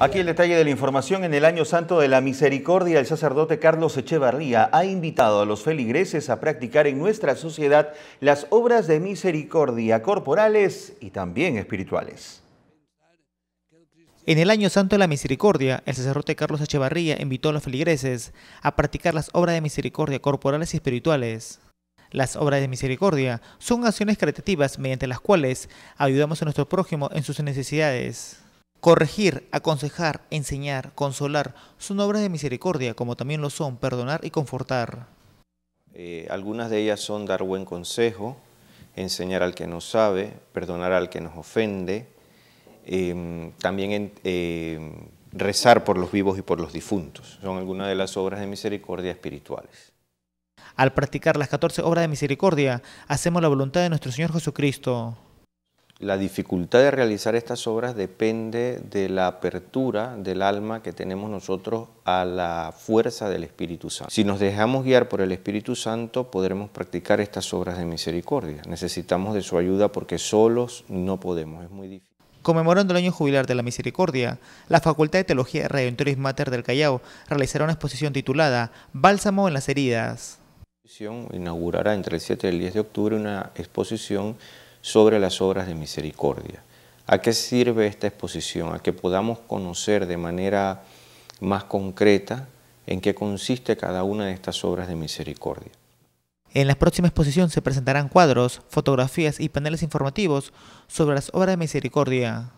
Aquí el detalle de la información en el Año Santo de la Misericordia, el sacerdote Carlos Echevarría ha invitado a los feligreses a practicar en nuestra sociedad las obras de misericordia corporales y también espirituales. En el Año Santo de la Misericordia, el sacerdote Carlos Echevarría invitó a los feligreses a practicar las obras de misericordia corporales y espirituales. Las obras de misericordia son acciones caritativas mediante las cuales ayudamos a nuestro prójimo en sus necesidades. Corregir, aconsejar, enseñar, consolar, son obras de misericordia, como también lo son perdonar y confortar. Eh, algunas de ellas son dar buen consejo, enseñar al que no sabe, perdonar al que nos ofende, em, también em, rezar por los vivos y por los difuntos. Son algunas de las obras de misericordia espirituales. Al practicar las 14 obras de misericordia, hacemos la voluntad de nuestro Señor Jesucristo la dificultad de realizar estas obras depende de la apertura del alma que tenemos nosotros a la fuerza del Espíritu Santo. Si nos dejamos guiar por el Espíritu Santo, podremos practicar estas obras de misericordia. Necesitamos de su ayuda porque solos no podemos, es muy difícil. Conmemorando el año jubilar de la misericordia, la Facultad de Teología de Mater del Callao realizará una exposición titulada Bálsamo en las heridas. Inaugurará entre el 7 y el 10 de octubre una exposición sobre las obras de misericordia. ¿A qué sirve esta exposición? A que podamos conocer de manera más concreta en qué consiste cada una de estas obras de misericordia. En la próxima exposición se presentarán cuadros, fotografías y paneles informativos sobre las obras de misericordia.